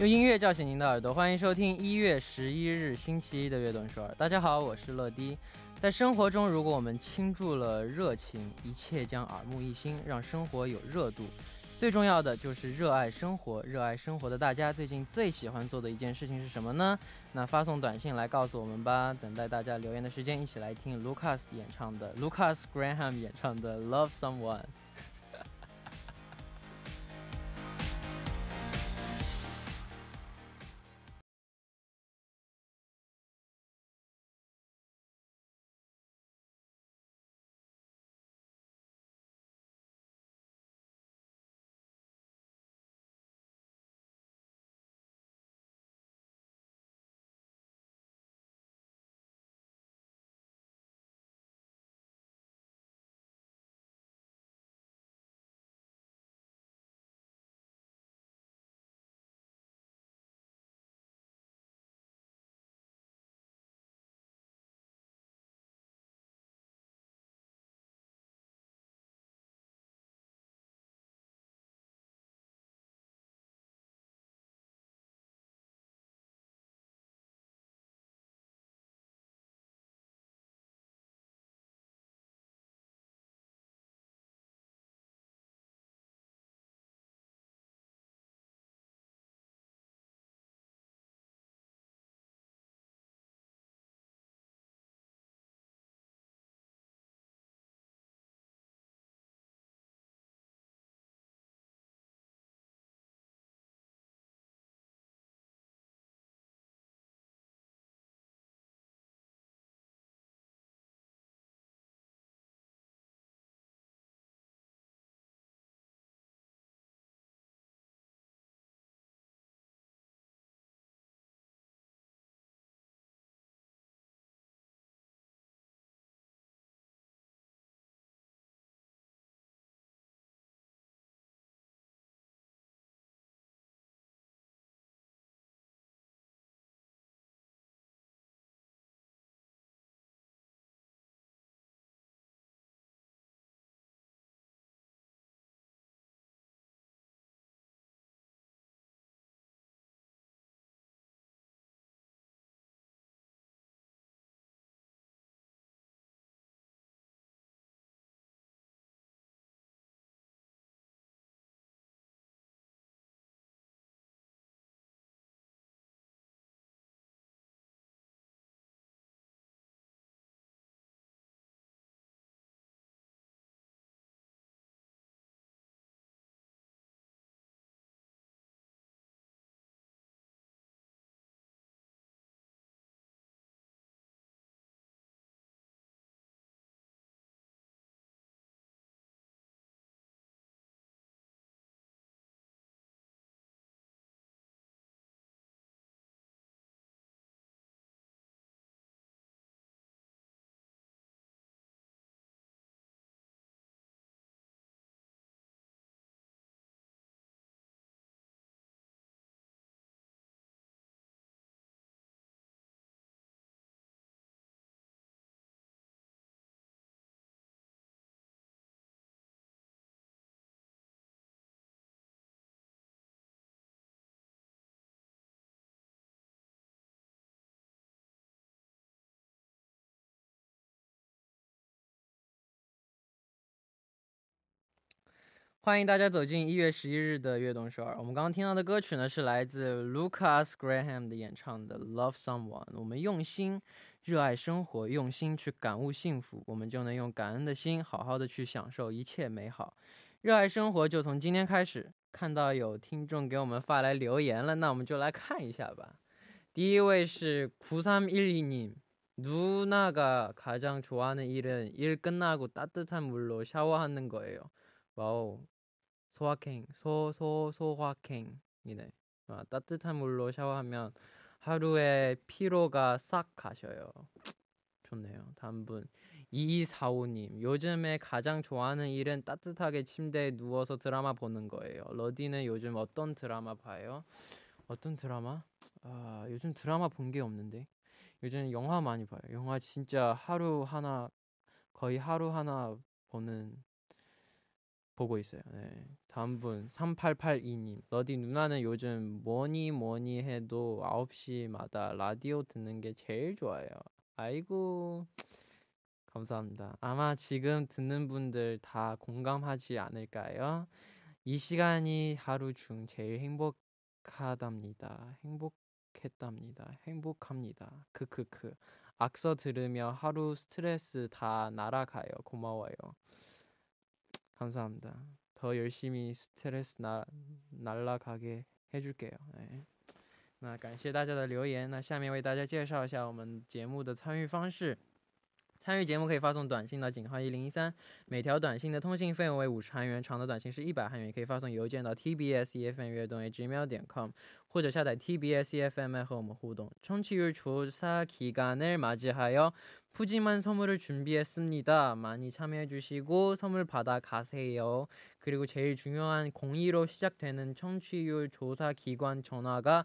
用音乐叫醒您的耳朵，欢迎收听一月十一日星期一的悦动首尔》。大家好，我是乐迪。在生活中，如果我们倾注了热情，一切将耳目一新，让生活有热度。最重要的就是热爱生活。热爱生活的大家，最近最喜欢做的一件事情是什么呢？那发送短信来告诉我们吧。等待大家留言的时间，一起来听 Lucas 演唱的 Lucas Graham 演唱的 Love Someone。欢迎大家走进一月十一日的悦动首尔。我们刚刚听到的歌曲呢，是来自 Lucas Graham 的演唱的《Love Someone》。我们用心热爱生活，用心去感悟幸福，我们就能用感恩的心，好好的去享受一切美好。热爱生活就从今天开始。看到有听众给我们发来留言了，那我们就来看一下吧。第一位是 k u s a m i i n i 누나가가장좋아하는일은일끝나고따뜻한물로샤워하는거예 요。 哇哦。 소확행, 소, 소, 소확행이네. 아, 따뜻한 물로 샤워하면 하루의 피로가 싹 가셔요. 좋네요. 다음 분. 2245님. 요즘에 가장 좋아하는 일은 따뜻하게 침대에 누워서 드라마 보는 거예요. 러디는 요즘 어떤 드라마 봐요? 어떤 드라마? 아, 요즘 드라마 본 게 없는데. 요즘 영화 많이 봐요. 영화 진짜 하루 하나 거의 하루 하나 보는 보고 있어요. 네. 다음 분 3882님. 너디 누나는 요즘 뭐니 뭐니 해도 9시마다 라디오 듣는 게 제일 좋아요. 아이고 감사합니다. 아마 지금 듣는 분들 다 공감하지 않을까요? 이 시간이 하루 중 제일 행복하답니다. 행복했답니다. 행복합니다. 크크크. 악서 들으며 하루 스트레스 다 날아가요. 고마워요. 감사합니다. 더 열심히 스트레스 나 날라가게 해줄게요. 那感谢大家的留言，那下面为大家介绍一下我们节目的参与方式。参与节目可以发送短信到井号一零一三，每条短信的通信费用为五十韩元，长的短信是一百韩元。可以发送邮件到 tbsfm 乐动 gmail 点 com，或者下载 tbsfm 来和我们互动。청취율조사기간을맞이하여 푸짐한 선물을 준비했습니다. 많이 참여해주시고 선물 받아 가세요. 그리고 제일 중요한 공의로 시작되는 청취율 조사 기관 전화가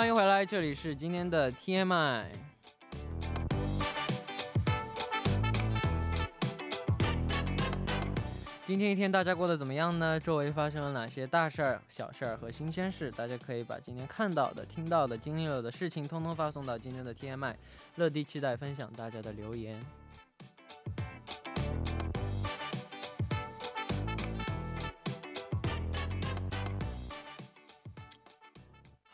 欢迎回来，这里是今天的 TMI。今天一天大家过得怎么样呢？周围发生了哪些大事儿、小事儿和新鲜事？大家可以把今天看到的、听到的、经历了的事情，通通发送到今天的 TMI，乐迪期待分享大家的留言。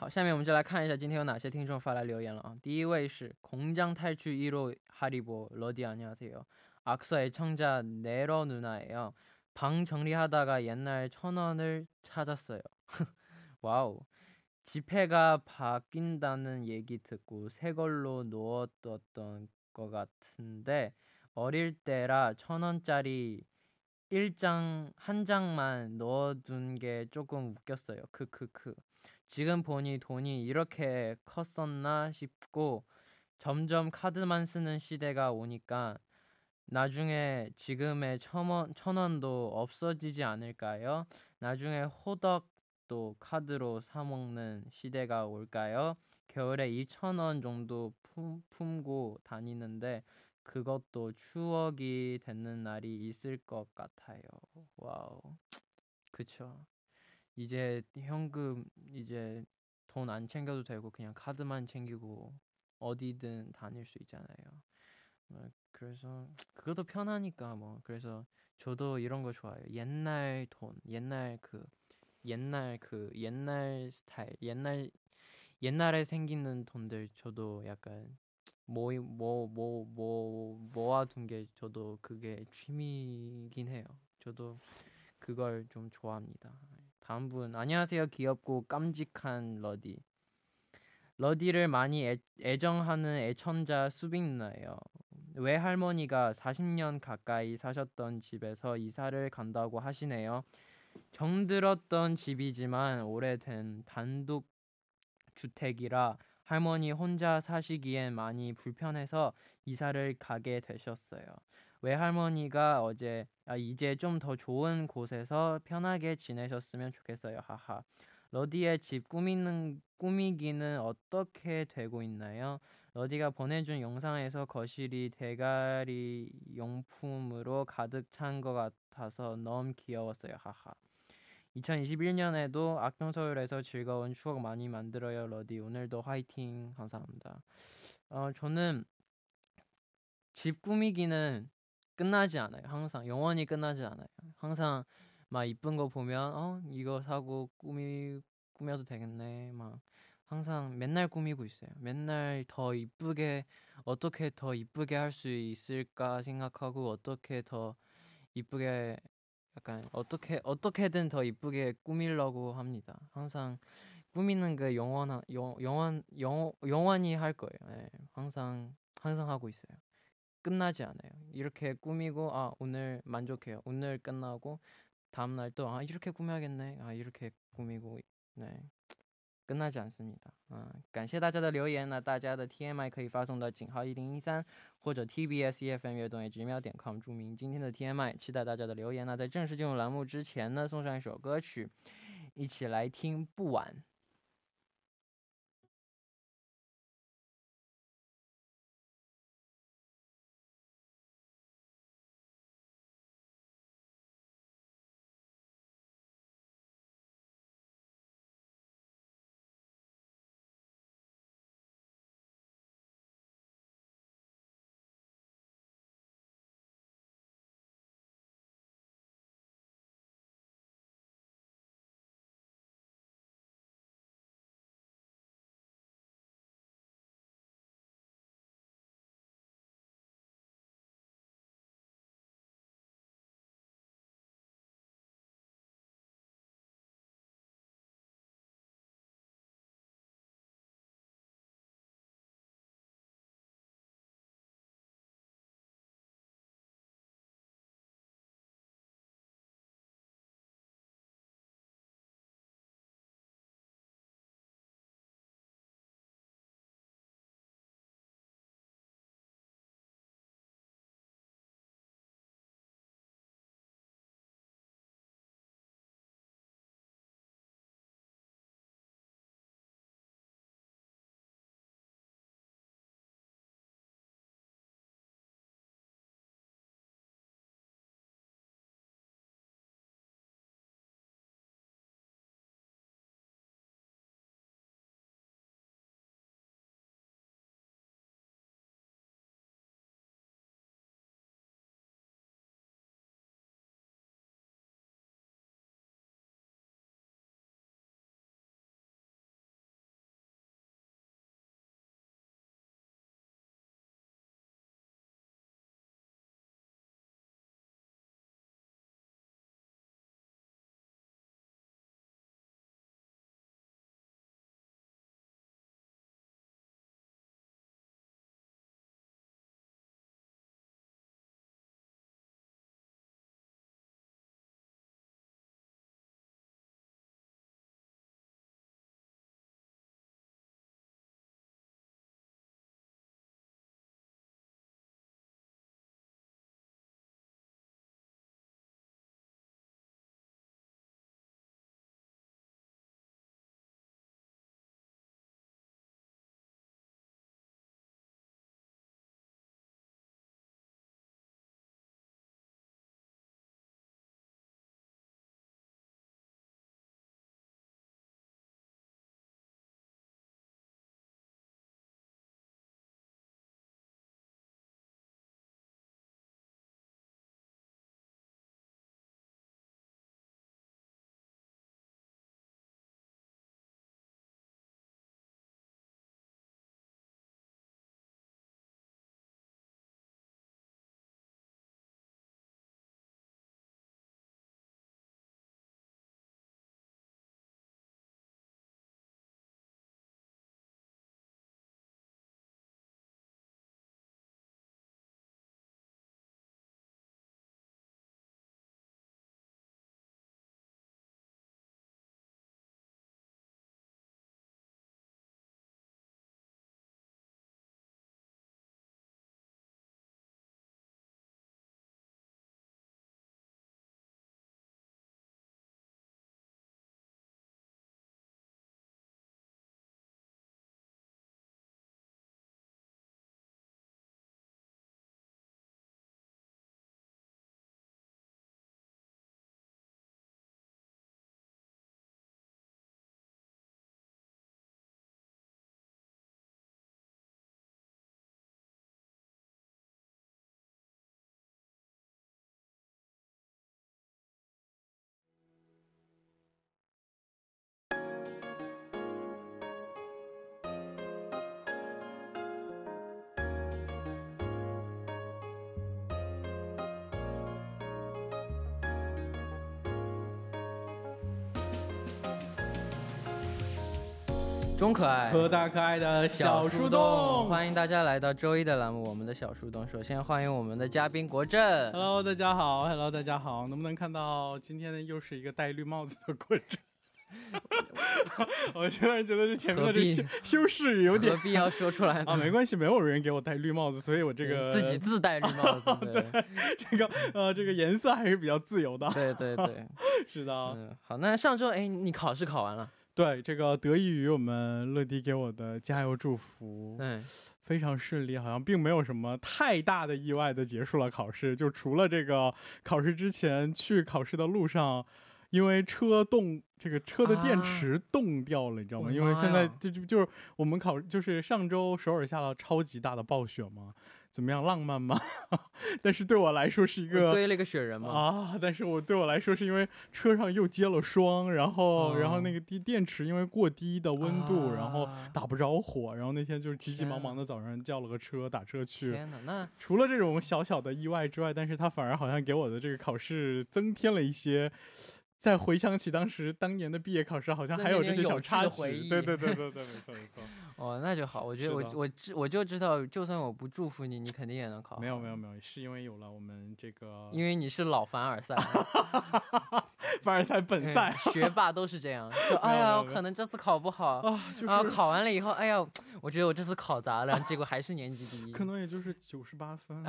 好，下面我们就来看一下今天有哪些听众发来留言了啊。第一位是공장탈출일호하리보러디안녕하세요악서의청자네로누나예요방 정리하다가 옛날 천 원을 찾았어요. 와우. 지폐가 바뀐다는 얘기 듣고 새 걸로 놓았던 것 같은데 어릴 때라 천 원짜리 일장 한 장만 넣어둔 게 조금 웃겼어요. 크크크. 지금 보니 돈이 이렇게 컸었나 싶고 점점 카드만 쓰는 시대가 오니까 나중에 지금의 천원, 천원도 없어지지 않을까요? 나중에 호덕 도 카드로 사먹는 시대가 올까요? 겨울에 2천원 정도 품, 품고 다니는데 그것도 추억이 되는 날이 있을 것 같아요. 와우. 그쵸. 이제 현금 이제 돈 안 챙겨도 되고 그냥 카드만 챙기고 어디든 다닐 수 있잖아요. 어, 그래서 그것도 편하니까 뭐 그래서 저도 이런 거 좋아해요. 옛날 돈, 옛날 그 옛날 그 옛날 스타일, 옛날 옛날에 생기는 돈들 저도 약간 모이 뭐뭐 모아둔 게 저도 그게 취미긴 해요. 저도 그걸 좀 좋아합니다. 다음 분 안녕하세요 귀엽고 깜찍한 러디 러디를 많이 애, 정하는 애청자 수빈 누나예요 외할머니가 40년 가까이 사셨던 집에서 이사를 간다고 하시네요 정들었던 집이지만 오래된 단독 주택이라 할머니 혼자 사시기엔 많이 불편해서 이사를 가게 되셨어요 외할머니가 어제 아, 이제 좀 더 좋은 곳에서 편하게 지내셨으면 좋겠어요. 하하. 러디의 집 꾸미는 꾸미기는 어떻게 되고 있나요? 러디가 보내준 영상에서 거실이 대가리 용품으로 가득 찬 것 같아서 너무 귀여웠어요. 하하. 2021년에도 악동서울에서 즐거운 추억 많이 만들어요. 러디 오늘도 화이팅 감사합니다. 어, 저는 집 꾸미기는 끝나지 않아요. 항상 영원히 끝나지 않아요. 항상 막 이쁜 거 보면 어 이거 사고 꾸미 꾸며도 되겠네. 막 항상 맨날 꾸미고 있어요. 맨날 더 이쁘게 어떻게 더 이쁘게 할 수 있을까 생각하고 어떻게 더 이쁘게 약간 어떻게 어떻게든 더 이쁘게 꾸밀려고 합니다. 항상 꾸미는 게 영원한 영, 영원 영 영원히 할 거예요. 네, 항상 항상 하고 있어요. 끝나지 않아요. 이렇게 꾸미고 아 오늘 만족해요. 오늘 끝나고 다음 날또 아 이렇게 꾸며야겠네. 아 이렇게 꾸미고 네 끝나지 않습니다. 아, 感谢大家的留言呢，大家的 TMI 可以发送到井号一零一三或者 TBS EFM 乐动也直瞄点 com注明今天的 TMI，期待大家的留言呢。在正式进入栏目之前呢，送上一首歌曲，一起来听《不晚》。中可爱和大可爱的小树洞，欢迎大家来到周一的栏目，我们的小树洞。首先欢迎我们的嘉宾国振。Hello，大家好。Hello，大家好。能不能看到今天呢？又是一个戴绿帽子的国振？我突然觉得这前面的这修饰有点没必要说出来 啊。没关系，没有人给我戴绿帽子，所以我这个自己自戴绿帽子。对，这个呃，这个颜色还是比较自由的。对对对，是的。嗯，好，那上周哎，你考试考完了？对这个得益于我们乐迪给我的加油祝福，嗯，非常顺利，好像并没有什么太大的意外的结束了考试，就除了这个考试之前去考试的路上。因为车冻，这个车的电池冻掉了，你知道吗？因为现在就就就是我们考，就是上周首尔下了超级大的暴雪嘛，怎么样浪漫吗？但是对我来说是一个堆了一个雪人嘛啊！但是我对我来说是因为车上又结了霜，然后然后那个电电池因为过低的温度，然后打不着火，然后那天就急急忙忙的早上叫了个车打车去。天哪，那除了这种小小的意外之外，但是它反而好像给我的这个考试增添了一些。再回想起当时当年的毕业考试，好像还有这些小插曲，对对 对对对，没错没错。哦，那就好，我觉得我我知我就知道，就算我不祝福你，你肯定也能考。没有没有没有，是因为有了我们这个。因为你是老凡尔赛，凡尔赛本赛学霸都是这样。就哎呀，可能这次考不好啊！后考完了以后，哎呀，我觉得我这次考砸了，结果还是年级第一。可能也就是九十八分。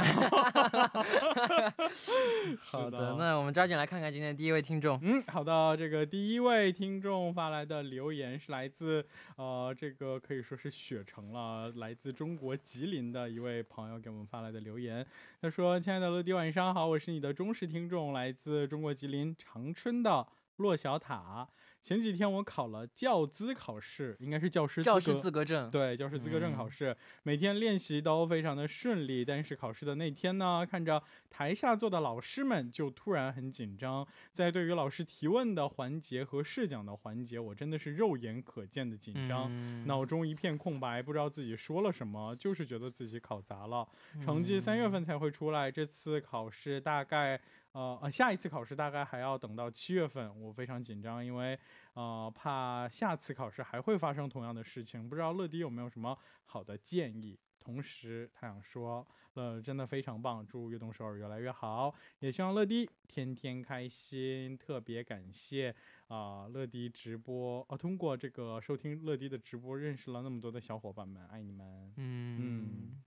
好的，那我们抓紧来看看今天第一位听众，嗯。好的，这个第一位听众发来的留言是来自，呃，这个可以说是雪城了，来自中国吉林的一位朋友给我们发来的留言。他说：“亲爱的乐迪，晚上好，我是你的忠实听众，来自中国吉林长春的洛小塔。”前几天我考了教资考试，应该是教师教师资格证，对教师资格证考试，每天练习都非常的顺利，但是考试的那天呢，看着台下坐的老师们，就突然很紧张。在对于老师提问的环节和试讲的环节，我真的是肉眼可见的紧张，脑中一片空白，不知道自己说了什么，就是觉得自己考砸了。成绩三月份才会出来，这次考试大概，呃呃，下一次考试大概还要等到七月份。我非常紧张，因为。啊，怕下次考试还会发生同样的事情，不知道乐迪有没有什么好的建议。同时，他想说，呃，真的非常棒，祝悦动首尔越来越好，也希望乐迪天天开心。特别感谢啊，乐迪直播，啊，通过这个收听乐迪的直播，认识了那么多的小伙伴们，爱你们。嗯嗯，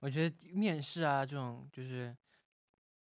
我觉得面试啊，这种就是。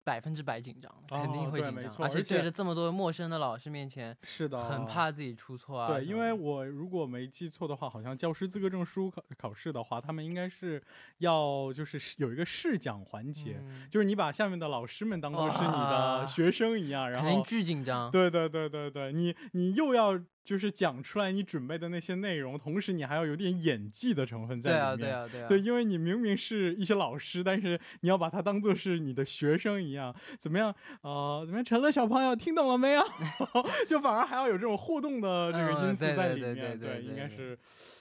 百分之百紧张，肯定会紧张，而且对着这么多陌生的老师面前，是的，很怕自己出错啊。对，因为我如果没记错的话，好像教师资格证书考考试的话，他们应该是要就是有一个试讲环节，就是你把下面的老师们当做是你的学生一样，然后巨紧张。对对对对对，你你又要。就是讲出来你准备的那些内容，同时你还要有点演技的成分在里面。对对对对，因为你明明是一些老师，但是你要把它当做是你的学生一样，怎么样？哦，怎么样？成了小朋友，听懂了没有？就反而还要有这种互动的这个因素在里面。对对对对，应该是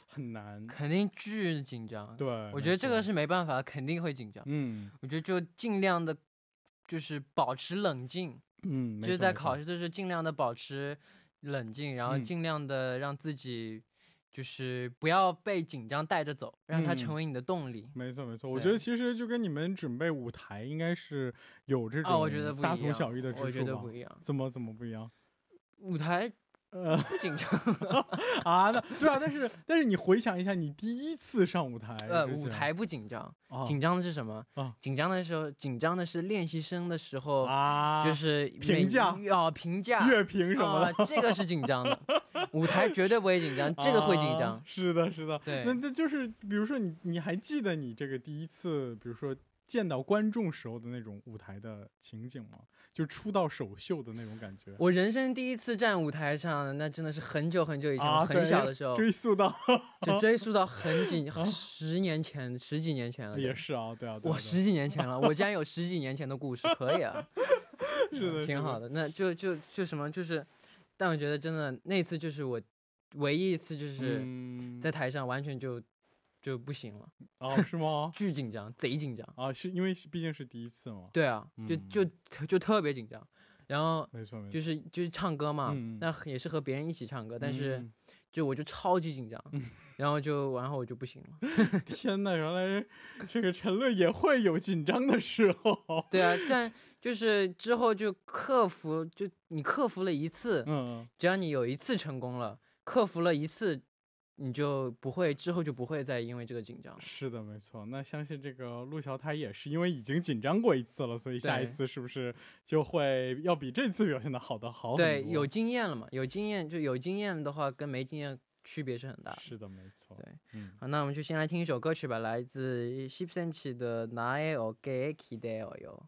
很难。肯定巨紧张。对，我觉得这个是没办法，肯定会紧张。嗯，我觉得就尽量的，就是保持冷静。嗯，就是在考试的时候尽量的保持。冷静，然后尽量的让自己，就是不要被紧张带着走，让它成为你的动力。没错没错，我觉得其实就跟你们准备舞台应该是有这种，大同小异的指我觉得不一样，怎么怎么不一样？舞台。呃，不紧张 啊？那对啊，但是但是你回想一下，你第一次上舞台，呃，舞台不紧张，紧张的是什么？紧张的时候，紧张的是练习生的时候啊，就是评价哦，评价乐评什么的，这个是紧张的。舞台绝对不会紧张，这个会紧张。是的，是的，对。那那就是比如说，你你还记得你这个第一次，比如说。见到观众时候的那种舞台的情景吗？就出道首秀的那种感觉。我人生第一次站舞台上，那真的是很久很久以前，很小的时候。追溯到，就追溯到很 几十年前，十几年前了。也是啊，对啊，我十几年前了，我竟然有十几年前的故事，可以啊，挺好的。那就就就什么？就是，但我觉得真的那次就是我唯一一次，就是在台上完全就。就不行了啊？是吗？巨紧张，贼紧张啊！是，因为毕竟是第一次嘛。对啊，就就就特别紧张，然后没错，就是就是唱歌嘛，那也是和别人一起唱歌，但是就我就超级紧张，然后就然后我就不行了。天哪！原来这个陈乐也会有紧张的时候。对啊，但就是之后就克服，就你克服了一次，嗯，只要你有一次成功了，克服了一次。你就不会之后就不会再因为这个紧张，是的，没错。那相信这个陆桥他也是因为已经紧张过一次了，所以下一次是不是就会要比这次表现的好的好？对，有经验了嘛，有经验就有经验的话跟没经验区别是很大。是的，没错。对，好，那我们就先来听一首歌曲吧，来自 Shepshanks 的《奈 k 盖 d 戴尔》哟。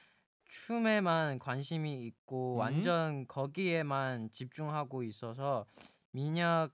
춤에만 관심이 있고 음? 완전 거기에만 집중하고 있어서 민약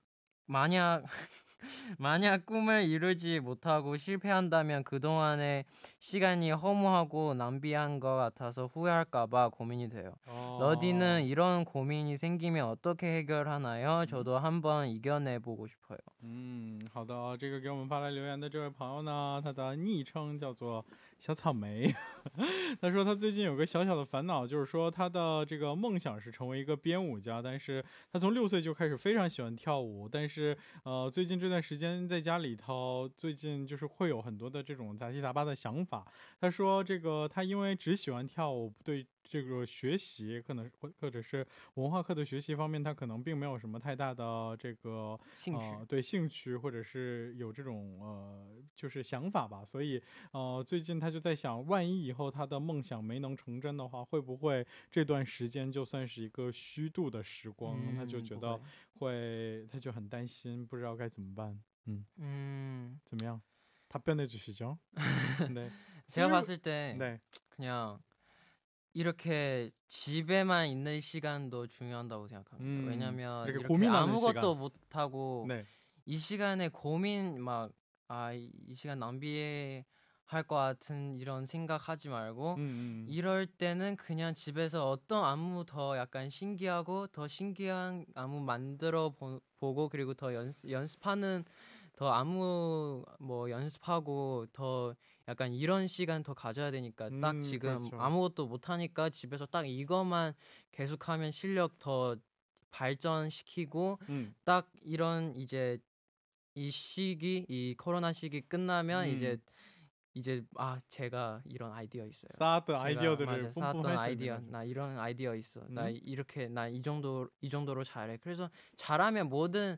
만약 만약 꿈을 이루지 못하고 실패한다면 그동안의 시간이 허무하고 낭비한 것 같아서 후회할까봐 고민이 돼요. 어... 러디는 아. 이런 고민이 생기면 어떻게 해결하나요? 음. 저도 한번 이겨내보고 싶어요. 음, 好的，这个给我们发来留言的这位朋友呢，他的昵称叫做小草莓，他说他最近有个小小的烦恼，就是说他的这个梦想是成为一个编舞家，但是他从六岁就开始非常喜欢跳舞，但是呃最近这段时间在家里头，最近就是会有很多的这种杂七杂八的想法。他说这个他因为只喜欢跳舞，不对。这个学习可能或或者是文化课的学习方面，他可能并没有什么太大的这个兴趣，对兴趣或者是有这种呃就是想法吧。所以呃最近他就在想，万一以后他的梦想没能成真的话，会不会这段时间就算是一个虚度的时光？他就觉得会，他就很担心，不知道该怎么办。嗯嗯，怎么样？他本来就是 죠。 对，제가봤을때네그냥 이렇게 집에만 있는 시간도 중요한다고 생각합니다. 음, 왜냐면 이렇게, 이렇게 아무것도 못 하고 네. 이 시간에 고민 막 아 이 시간 낭비해 할것 같은 이런 생각하지 말고 음, 음, 음. 이럴 때는 그냥 집에서 어떤 안무 더 약간 신기하고 더 신기한 안무 만들어 보, 고 그리고 더 연습 연습하는 더 아무 뭐 연습하고 더 약간 이런 시간 더 가져야 되니까 음, 딱 지금 그렇죠. 아무것도 못 하니까 집에서 딱 이것만 계속하면 실력 더 발전시키고 음. 딱 이런 이제 이 시기 이 코로나 시기 끝나면 음. 이제 이제 아 제가 이런 아이디어 있어요. 쌓았던 아이디어들을 맞아, 쌓았던 아이디어 나 이런 아이디어 있어. 음? 나 이렇게 나 이 정도 이 정도로 잘해. 그래서 잘하면 뭐든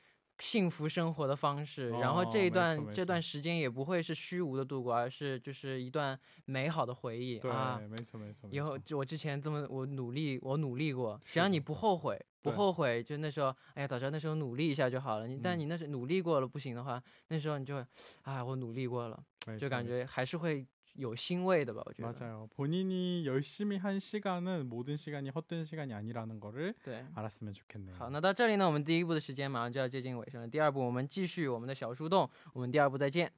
幸福生活的方式，然后这一段这段时间也不会是虚无的度过，而是就是一段美好的回忆啊！没错没错。以后就我之前这么我努力我努力过，只要你不后悔不后悔，就那时候哎呀早知道那时候努力一下就好了。你但你那时努力过了不行的话，那时候你就，会哎我努力过了，就感觉还是会。有欣慰的吧，我觉得。맞아요본인이열심히한시간은모든시간이헛된시간이아니라는거를알았으면좋겠네요好，那到这里呢，我们第一步的时间马上就要接近尾声了。第二步，我们继续我们的小树洞，我们第二步再见。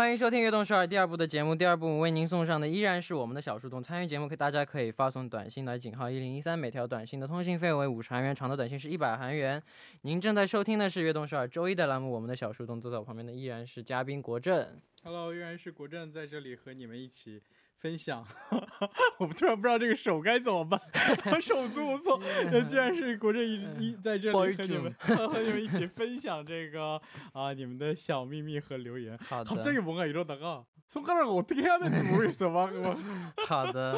欢迎收听《悦动十二》第二部的节目。第二部，我为您送上的依然是我们的小树洞。参与节目可，大家可以发送短信来：井号一零一三，每条短信的通信费为五十韩元，长的短信是一百韩元。您正在收听的是《悦动十二》周一的栏目，我们的小树洞。坐在我旁边的依然是嘉宾国政。Hello，依然是国政在这里和你们一起。分享，我突然不知道这个手该怎么办，手足无措。那既然是国政一一在这里和你们 和你们一起分享这个啊，你们的小秘密和留言。好的。갑자기뭔가이러다가손가락을어떻게하는지好的。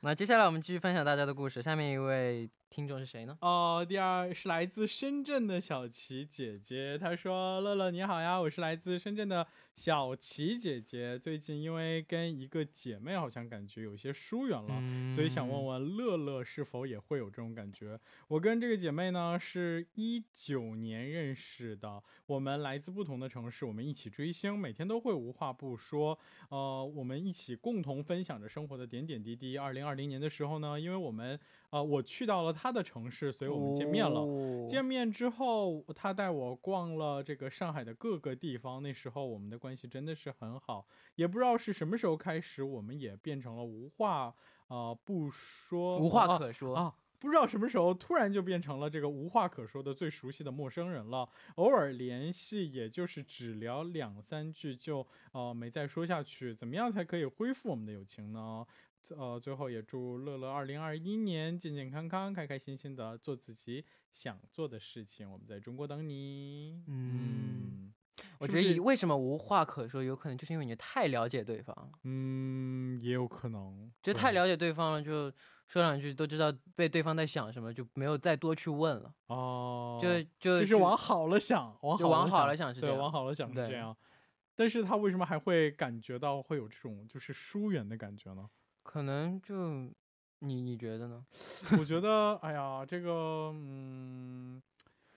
那接下来我们继续分享大家的故事。下面一位。听众是谁呢？哦，第二是来自深圳的小琪姐姐，她说：“乐乐你好呀，我是来自深圳的小琪姐姐。最近因为跟一个姐妹好像感觉有些疏远了，所以想问问乐乐是否也会有这种感觉。我跟这个姐妹呢是一九年认识的，我们来自不同的城市，我们一起追星，每天都会无话不说。呃，我们一起共同分享着生活的点点滴滴。二零二零年的时候呢，因为我们……”啊，我去到了他的城市，所以我们见面了。见面之后，他带我逛了这个上海的各个地方。那时候我们的关系真的是很好，也不知道是什么时候开始，我们也变成了无话呃不说，无话可说啊。不知道什么时候突然就变成了这个无话可说的最熟悉的陌生人了。偶尔联系，也就是只聊两三句就呃没再说下去。怎么样才可以恢复我们的友情呢？呃，最后也祝乐乐二零二一年健健康康、开开心心的做自己想做的事情。我们在中国等你。嗯，我觉得你为什么无话可说，有可能就是因为你太了解对方。嗯，也有可能，就太了解对方了，就说两句都知道被对方在想什么，就没有再多去问了。哦，就就是往好了想，往好了想是这样，往好了想是这样。但是他为什么还会感觉到会有这种就是疏远的感觉呢？可能就你你觉得呢？我觉得，哎呀，这个，嗯，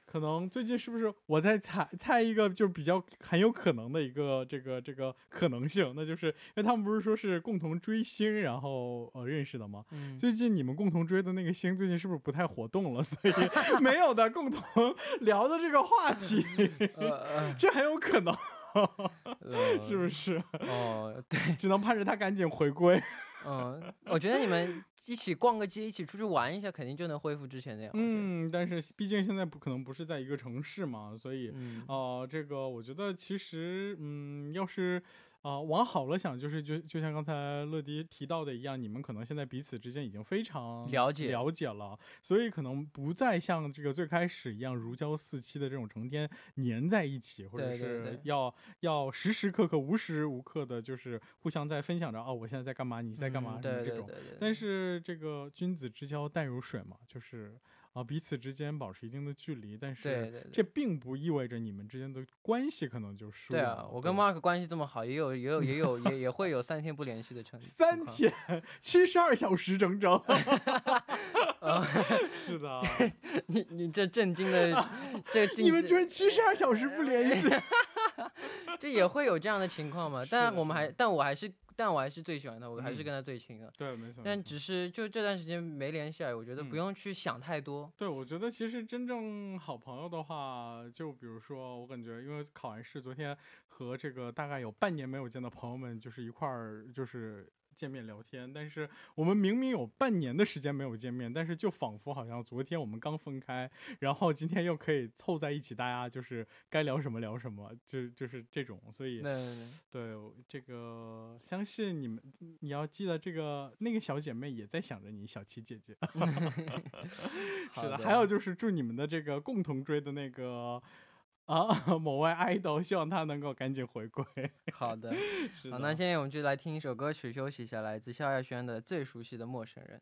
可能最近是不是我在猜猜一个，就是比较很有可能的一个这个这个可能性，那就是因为他们不是说是共同追星，然后呃认识的吗？最近你们共同追的那个星，最近是不是不太活动了，所以 没有的共同聊的这个话题，这很有可能，是不是？哦，对，只能盼着他赶紧回归。嗯，我觉得你们一起逛个街，一起出去玩一下，肯定就能恢复之前的样。嗯，但是毕竟现在不可能不是在一个城市嘛，所以，哦，这个我觉得其实，嗯，要是。啊，往好了想，就是就就像刚才乐迪提到的一样，你们可能现在彼此之间已经非常了解了解了，所以可能不再像这个最开始一样如胶似漆的这种成天黏在一起，或者是要要时时刻刻无时无刻的，就是互相在分享着哦，我现在在干嘛，你在干嘛什么这种。但是这个君子之交淡如水嘛，就是。啊，彼此之间保持一定的距离，但是这并不意味着你们之间的关系可能就疏远。对啊，我跟 Mark 关系这么好，也有也有也有也也会有三天不联系的成。三天，七十二小时整整。是的，你你这震惊的 这你们居然七十二小时不联系，这也会有这样的情况嘛？但我们还但我还是。但我还是最喜欢他，我还是跟他最亲的。对，没错。但只是就这段时间没联系，我觉得不用去想太多。对，我觉得其实真正好朋友的话，就比如说，我感觉因为考完试，昨天和这个大概有半年没有见的朋友们，就是一块儿，就是。见面聊天，但是我们明明有半年的时间没有见面，但是就仿佛好像昨天我们刚分开，然后今天又可以凑在一起，大家就是该聊什么聊什么，就就是这种。所以，对这个相信你们，你要记得这个那个小姐妹也在想着你，小七姐姐。是的，还有就是祝你们的这个共同追的那个。啊，某位爱豆，希望他能够赶紧回归。好的，好，那现在我们就来听一首歌曲，休息一下，来自萧亚轩的《最熟悉的陌生人》。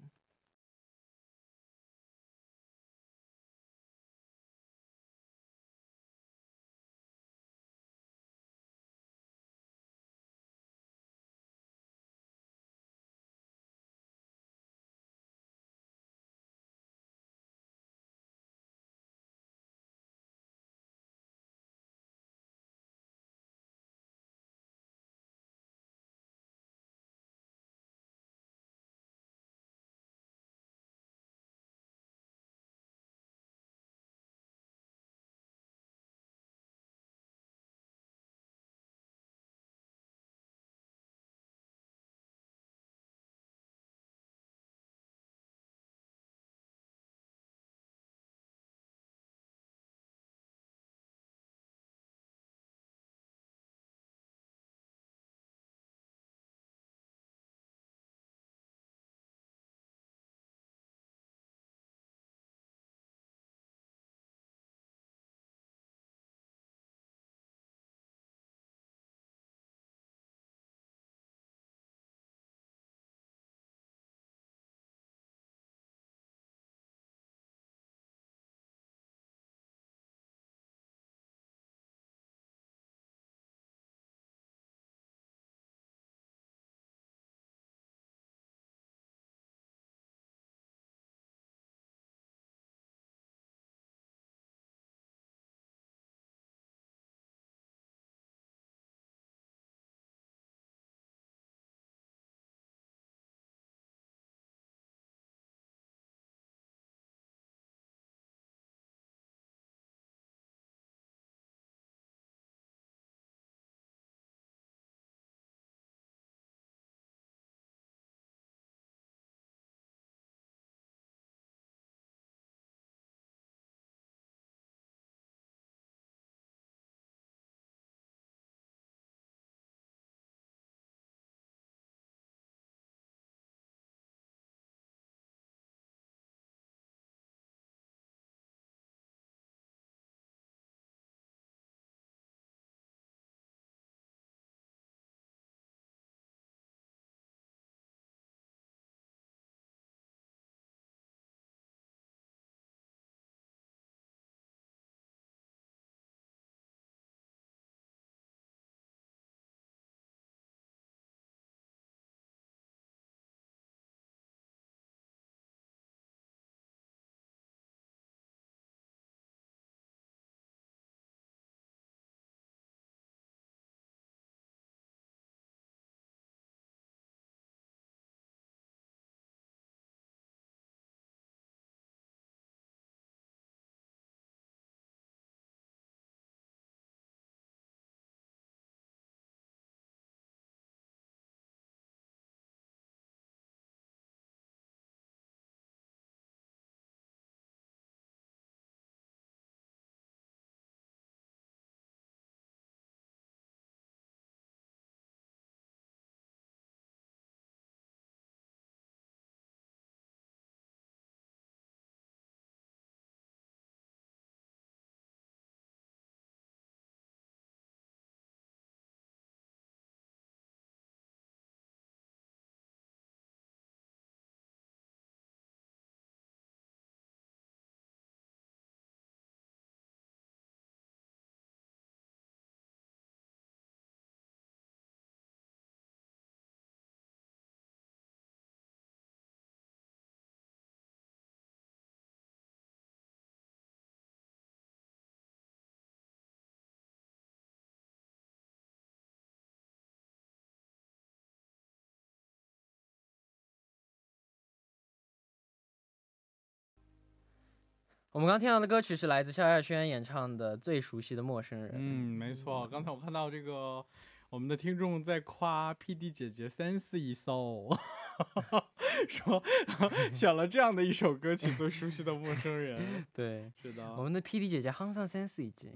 我们刚刚听到的歌曲是来自萧亚轩演唱的《最熟悉的陌生人》。嗯，没错。刚才我看到这个，我们的听众在夸 PD 姐姐三哈一哈，说 选了这样的一首歌曲《最熟悉的陌生人》。对，是的。我们的 PD 姐姐 sense 已经。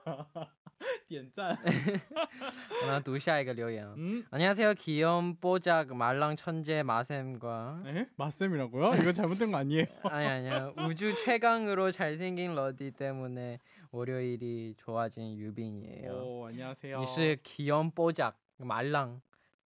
点赞。我们读下一个留言。嗯，안녕하세요귀여운뽀짝말랑천재마쌤과 음。 에? 마쌤이라고요? 이거 잘못된 거 아니에요? 아니 아니 우주 최강으로 잘생긴 러디 때문에 월요일이 좋아진 유빈이에요. 오, 안녕하세요. 你是귀여운뽀짝말랑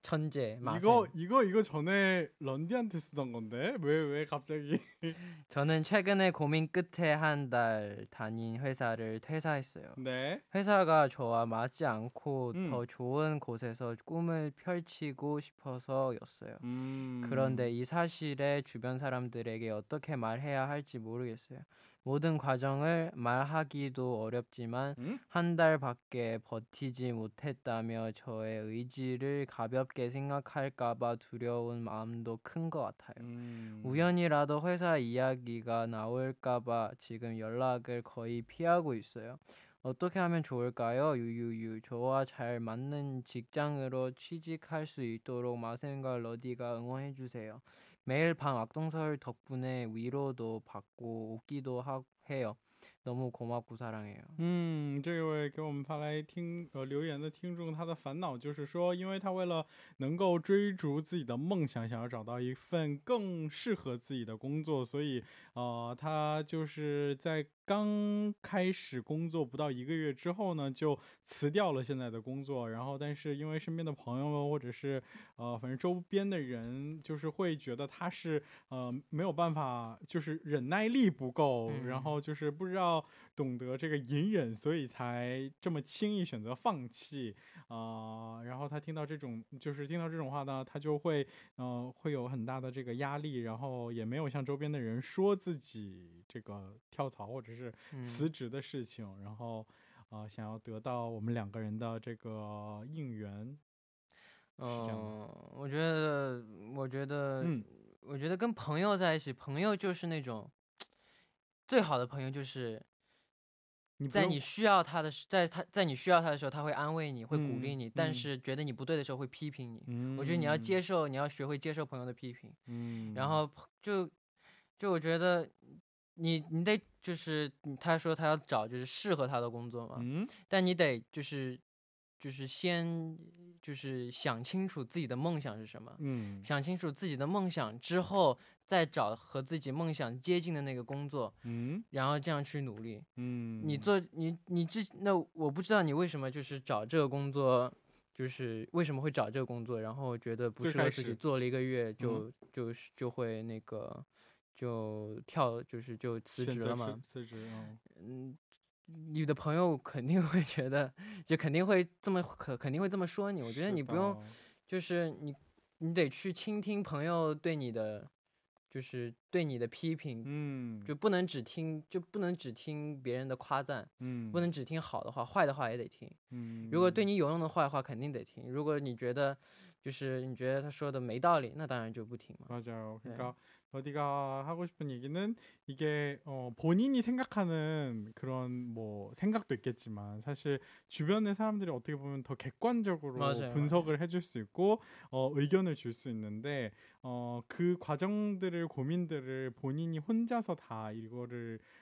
천재 마센. 이거 이거 이거 전에 런디한테 쓰던 건데 왜왜 왜 갑자기? 저는 최근에 고민 끝에 한 달 다닌 회사를 퇴사했어요. 네. 회사가 저와 맞지 않고 음. 더 좋은 곳에서 꿈을 펼치고 싶어서였어요. 음. 그런데 이 사실에 주변 사람들에게 어떻게 말해야 할지 모르겠어요. 모든 과정을 말하기도 어렵지만 음? 한 달밖에 버티지 못했다며 저의 의지를 가볍게 생각할까봐 두려운 마음도 큰 것 같아요. 음. 우연이라도 회사 이야기가 나올까봐 지금 연락을 거의 피하고 있어요. 어떻게 하면 좋을까요? 유유유 저와 잘 맞는 직장으로 취직할 수 있도록 마생과 러디가 응원해 주세요. 매일 밤악동설 덕분에 위로도 받고 웃기도 하, 해요. 너무고맙고사랑해요嗯，这位给我们发来听呃留言的听众，他的烦恼就是说，因为他为了能够追逐自己的梦想，想要找到一份更适合自己的工作，所以呃，他就是在刚开始工作不到一个月之后呢，就辞掉了现在的工作。然后，但是因为身边的朋友们或者是呃，反正周边的人就是会觉得他是呃没有办法，就是忍耐力不够，然后就是不知道。要懂得这个隐忍，所以才这么轻易选择放弃啊。然后他听到这种，就是听到这种话呢，他就会，呃，会有很大的这个压力。然后也没有向周边的人说自己这个跳槽或者是辞职的事情。然后，呃，想要得到我们两个人的这个应援。嗯，我觉得，我觉得，嗯，我觉得跟朋友在一起，朋友就是那种。最好的朋友就是在你需要他的时，在他，在你需要他的时候，他会安慰你，会鼓励你。但是觉得你不对的时候，会批评你。我觉得你要接受，你要学会接受朋友的批评。嗯。然后就就我觉得你你得就是他说他要找就是适合他的工作嘛。嗯。但你得就是就是先就是想清楚自己的梦想是什么。嗯。想清楚自己的梦想之后。在找和自己梦想接近的那个工作，嗯，然后这样去努力，嗯，你做你你之那我不知道你为什么就是找这个工作，就是为什么会找这个工作，然后觉得不适合自己，做了一个月就就就会那个就跳就是就辞职了嘛，辞职，嗯，你的朋友肯定会觉得，就肯定会这么肯肯定会这么说你，我觉得你不用，就是你你得去倾听朋友对你的。就是对你的批评，嗯，就不能只听，就不能只听别人的夸赞，嗯，不能只听好的话，坏的话也得听。如果对你有用的坏话，肯定得听。如果你觉得，就是你觉得他说的没道理，那当然就不听嘛。那就 OK 高。 러디가 하고 싶은 얘기는 이게 어 본인이 생각하는 그런 뭐 생각도 있겠지만 사실 주변의 사람들이 어떻게 보면 더 객관적으로 맞아요, 분석을 해줄 수 있고 어 의견을 줄 수 있는데 어그 과정들을 고민들을 본인이 혼자서 다 이거를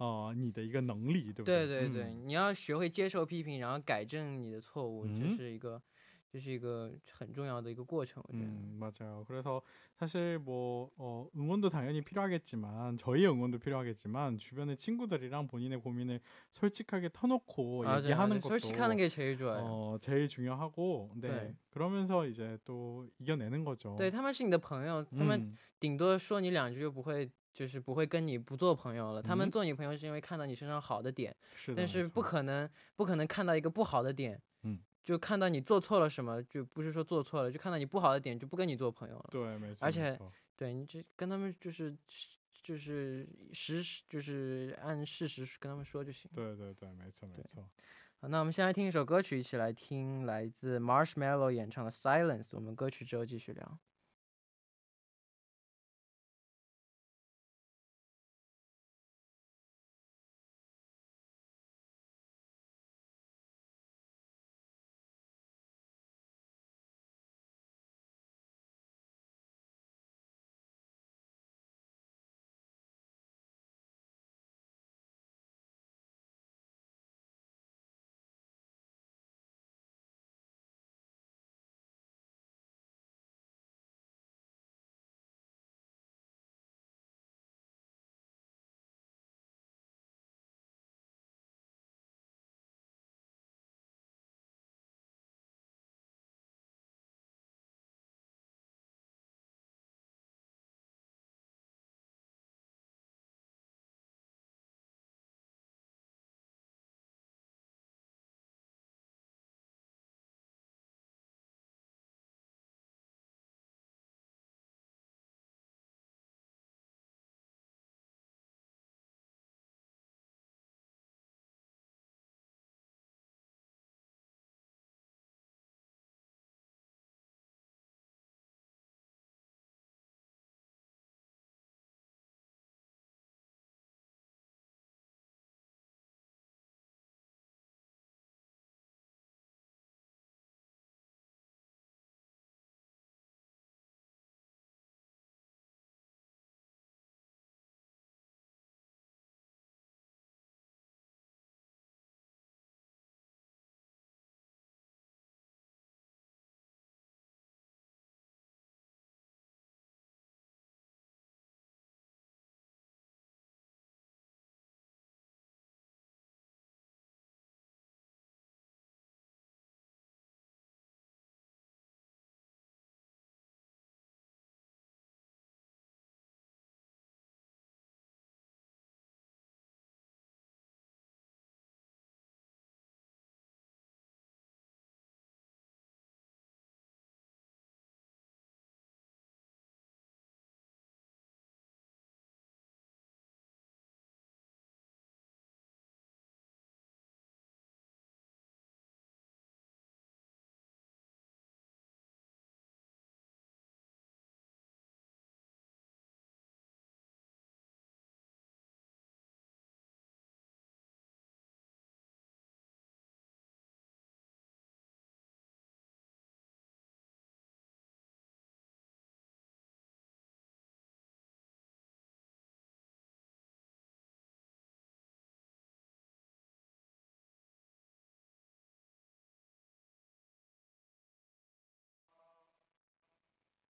哦、呃、你的一个能力，对不对？对对对，嗯、你要学会接受批评，然后改正你的错误，这是一个。就 음, 맞아요. 그래서 사실 뭐 어, 응원도 당연히 필요하겠지만 저희 응원도 필요하겠지만 주변의 친구들이랑 본인의 고민을 솔직하게 터놓고 맞아요, 얘기하는 맞아요. 것도 솔직하는 게 제일 좋아요. 어, 제일 중요하고 네. 네. 그러면서 이제 또 이겨내는 거죠. 对,他们是你的朋友,他们顶多说你两句就不会 네, 就是不会跟你不做朋友了。他们做你朋友是因为看到你身上好的点，但是不可能不可能看到一个不好的点，嗯，就看到你做错了什么，就不是说做错了，就看到你不好的点就不跟你做朋友了。对，没错。而且，对你这跟他们就是就是实就是按事实跟他们说就行。对对对，没错没错。好，那我们先来听一首歌曲，一起来听来自 Marshmallow 演唱的《Silence》。我们歌曲之后继续聊。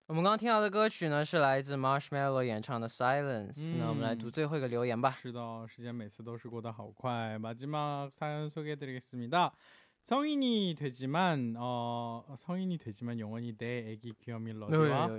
我们刚刚听到的歌曲呢，是来自 Marshmallow 演唱的《Silence》。那我们来读最后一个留言吧。是的，时间每次都是过得好快。마지막사연소개드리겠습니 다。 성인이 되지만 어 성인이 되지만 영원히 내 아기 귀염일 러디와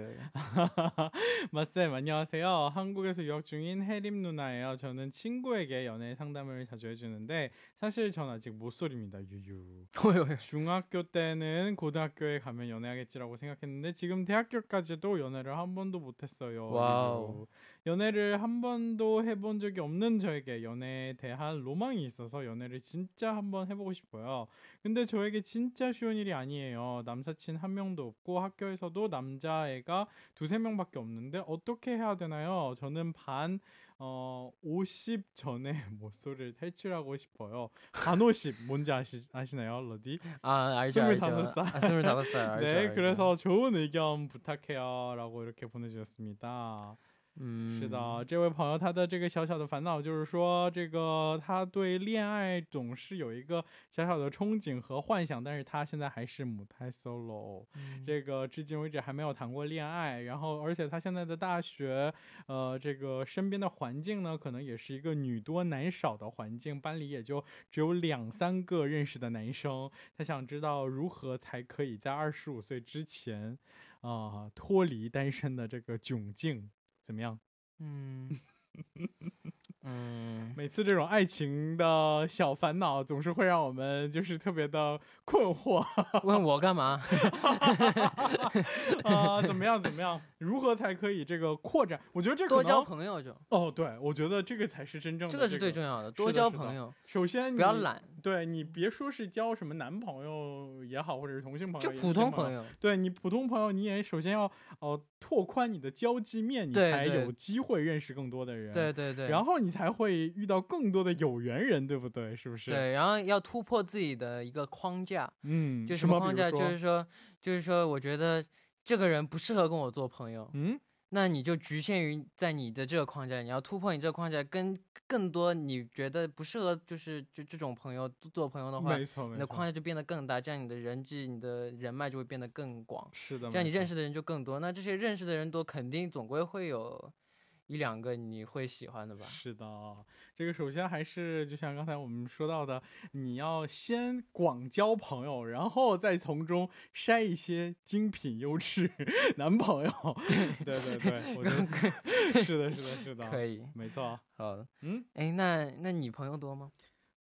마쌤 안녕하세요. 한국에서 유학 중인 해림 누나예요. 저는 친구에게 연애 상담을 자주 해주는데 사실 전 아직 모쏠입니다. 유유. 중학교 때는 고등학교에 가면 연애하겠지라고 생각했는데 지금 대학교까지도 연애를 한 번도 못했어요. 와우. 연애를 한 번도 해본 적이 없는 저에게 연애에 대한 로망이 있어서 연애를 진짜 한 번 해보고 싶어요. 근데 저에게 진짜 쉬운 일이 아니에요. 남사친 한 명도 없고 학교에서도 남자애가 두세 명밖에 없는데 어떻게 해야 되나요? 저는 반, 어, 50 전에 모쏠을 탈출하고 싶어요. 반 50, 뭔지 아시, 아시나요, 러디? 아, 알죠, 25살. 아, 25살. 알죠, 네, 알죠. 그래서 좋은 의견 부탁해요. 라고 이렇게 보내주셨습니다. 嗯，是的，这位朋友他的这个小小的烦恼就是说，这个他对恋爱总是有一个小小的憧憬和幻想，但是他现在还是母胎 solo，这个至今为止还没有谈过恋爱。然后，而且他现在的大学，呃，这个身边的环境呢，可能也是一个女多男少的环境，班里也就只有两三个认识的男生。他想知道如何才可以在二十五岁之前啊脱离单身的这个窘境。怎么样？嗯 嗯，每次这种爱情的小烦恼总是会让我们就是特别的困惑。问我干嘛？啊，怎么样？怎么样？如何才可以这个扩展？我觉得这个多交朋友就哦，对，我觉得这个才是真正的，这个是最重要的，多交朋友。首先不要懒。对你别说是交什么男朋友也好，或者是同性朋友，就普通朋友。对你普通朋友，你也首先要哦拓宽你的交际面，你才有机会认识更多的人。对对对，然后你才会遇到更多的有缘人，对不对？是不是？对，然后要突破自己的一个框架，嗯，就什么框架？就是说，就是说，我觉得这个人不适合跟我做朋友，嗯。那你就局限于在你的这个框架，你要突破你这个框架，跟更多你觉得不适合，就是就这种朋友做朋友的话，没错，没错。你的框架就变得更大，这样你的人际、你的人脉就会变得更广，是的。这样你认识的人就更多，那这些认识的人多，肯定总归会有。一两个你会喜欢的吧？是的，这个首先还是就像刚才我们说到的，你要先广交朋友，然后再从中筛一些精品优质 男朋友。对对对，我觉得是的，是的，是的。可以，没错。好，的，嗯，哎，那那你朋友多吗？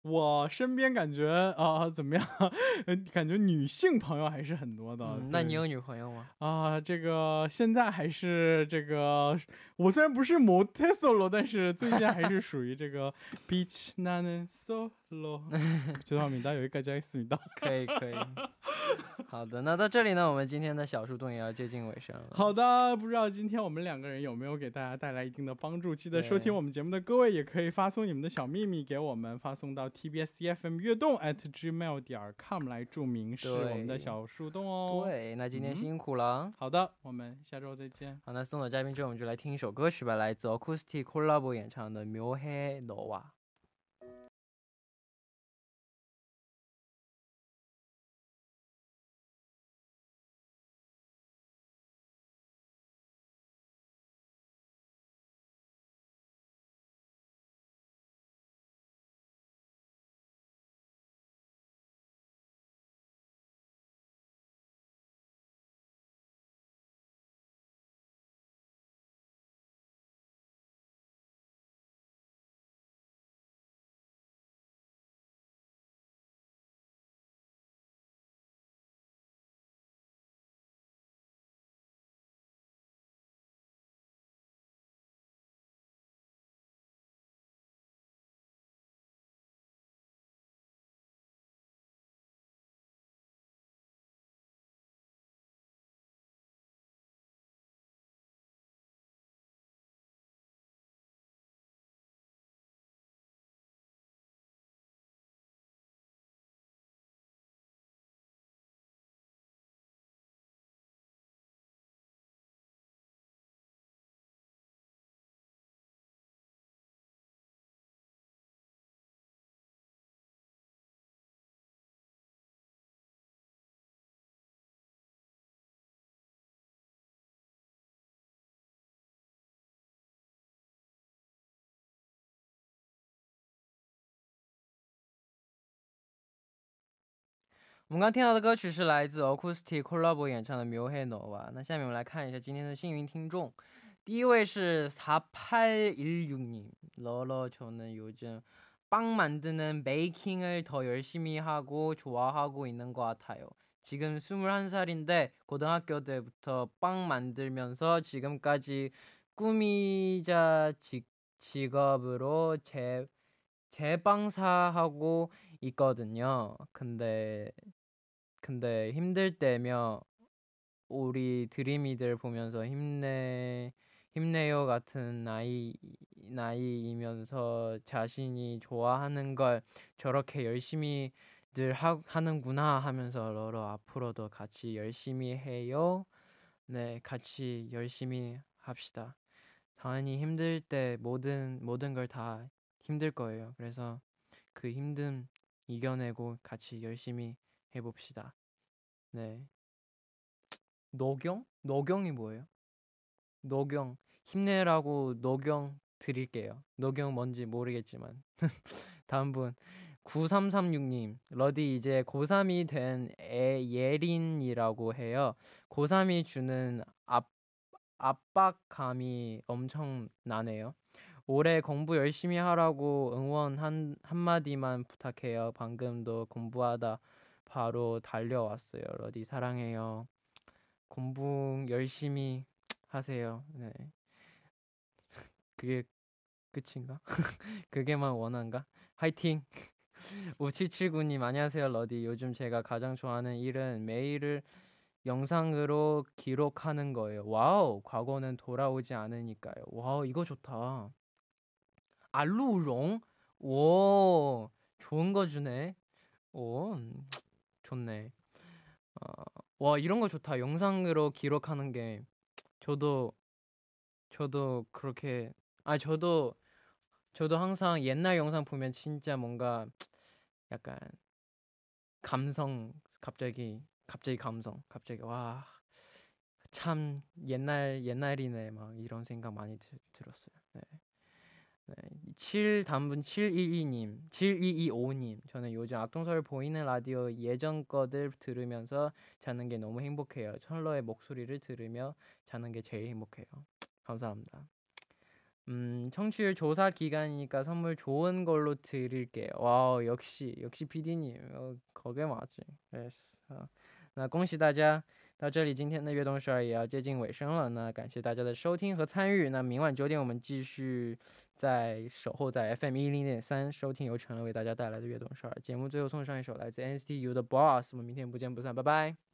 我身边感觉啊怎么样？感觉女性朋友还是很多的。那你有女朋友吗？啊，这个现在还是这个。我虽然不是 t 特 Solo，但是最近还是属于这个 Beach Nan Solo。知道民大有一个叫四民大，可以可以。好的，那在这里呢，我们今天的小树洞也要接近尾声了。好的，不知道今天我们两个人有没有给大家带来一定的帮助？记得收听我们节目的各位，也可以发送你们的小秘密给我们，发送到 TBS C F M 悦动 at Gmail 点 com 来注明是我们的小树洞哦。对，那今天辛苦了。好的，我们下周再见。好，那送走嘉宾之后，我们就来听。首歌曲吧，来自 Acoustic Collab 演唱的《Nova》。我们刚听到的歌曲是来自 Acoustic Collab 演唱的《묘해 너와》。那下面我们来看一下今天的幸运听众，第一位是 4816님. 러러 저는 요즘 빵 만드는 베이킹을 더 열심히 하고 좋아하고 있는 것 같아요. 지금 21살인데 고등학교 때부터 빵 만들면서 지금까지 꾸미자 직, 직업으로 재재방사하고 있거든요. 근데 근데 힘들 때면 우리 드림이들 보면서 힘내 힘내요 같은 나이 나이이면서 자신이 좋아하는 걸 저렇게 열심히 늘 하, 하는구나 하면서 러러 앞으로도 같이 열심히 해요. 네, 같이 열심히 합시다. 당연히 힘들 때 모든 모든 걸 다 힘들 거예요. 그래서 그 힘든 이겨내고 같이 열심히 해봅시다. 네. 노경? 노경이 뭐예요? 노경 힘내라고 노경 드릴게요. 노경 뭔지 모르겠지만 다음 분 9336님 러디 이제 고3이 된 애 예린이라고 해요. 고3이 주는 압, 압박감이 엄청 나네요. 올해 공부 열심히 하라고 응원 한 한마디만 부탁해요. 방금도 공부하다 바로 달려왔어요. 러디 사랑해요. 공부 열심히 하세요. 네. 그게 끝인가? 그게만 원한가? 화이팅! 5779님 안녕하세요 러디 요즘 제가 가장 좋아하는 일은 매일을 영상으로 기록하는 거예요 와우 과거는 돌아오지 않으니까요 와우 이거 좋다 알루울롱 오 좋은 거 주네 오 음. 좋네. 어, 와 이런 거 좋다. 영상으로 기록하는 게 저도 저도 그렇게 아 저도 저도 항상 옛날 영상 보면 진짜 뭔가 약간 감성 갑자기 갑자기 감성 갑자기 와 참 옛날 옛날이네 막 이런 생각 많이 들, 들었어요. 네. 네, 7 단분 722님, 7225님. 저는 요즘 악동설 보이는 라디오 예전 거들 들으면서 자는 게 너무 행복해요. 천러의 목소리를 들으며 자는 게 제일 행복해요. 감사합니다. 음, 청취율 조사 기간이니까 선물 좋은 걸로 드릴게요. 와우, 역시 역시 PD님. 어, 거기에 맞지. 예스. 어, 나 공시 다자. 到这里，今天的悦动事儿也要接近尾声了。那感谢大家的收听和参与。那明晚九点，我们继续在守候在 FM 一零点三收听由陈乐为大家带来的悦动事儿节目。最后送上一首来自 NCT U 的《Boss》。我们明天不见不散，拜拜。